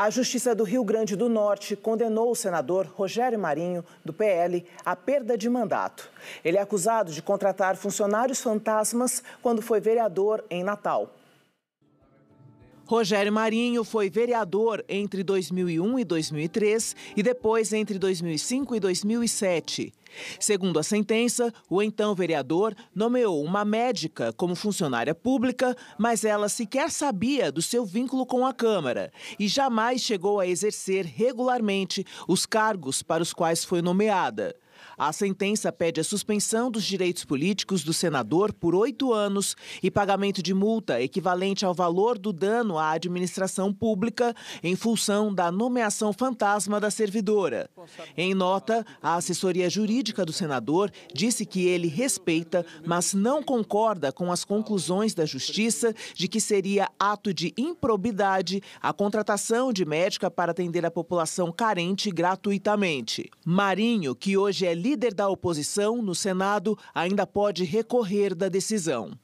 A Justiça do Rio Grande do Norte condenou o senador Rogério Marinho, do PL, à perda de mandato. Ele é acusado de contratar funcionários fantasmas quando foi vereador em Natal. Rogério Marinho foi vereador entre 2001 e 2003 e depois entre 2005 e 2007. Segundo a sentença, o então vereador nomeou uma médica como funcionária pública, mas ela sequer sabia do seu vínculo com a Câmara e jamais chegou a exercer regularmente os cargos para os quais foi nomeada. A sentença pede a suspensão dos direitos políticos do senador por oito anos e pagamento de multa equivalente ao valor do dano à administração pública em função da nomeação fantasma da servidora. Em nota, a assessoria jurídica do senador disse que ele respeita, mas não concorda com as conclusões da justiça de que seria ato de improbidade a contratação de médica para atender a população carente gratuitamente. Marinho, que hoje é é líder da oposição no Senado ainda pode recorrer da decisão.